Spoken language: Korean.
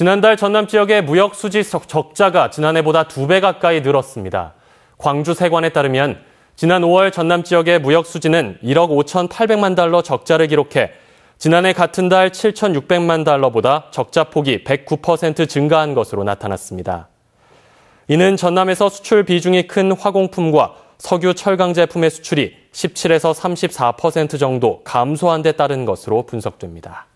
지난달 전남 지역의 무역 수지 적자가 지난해보다 두 배 가까이 늘었습니다. 광주 세관에 따르면 지난 5월 전남 지역의 무역 수지는 1억 5,800만 달러 적자를 기록해 지난해 같은 달 7,600만 달러보다 적자 폭이 109% 증가한 것으로 나타났습니다. 이는 전남에서 수출 비중이 큰 화공품과 석유 철강 제품의 수출이 17에서 34% 정도 감소한 데 따른 것으로 분석됩니다.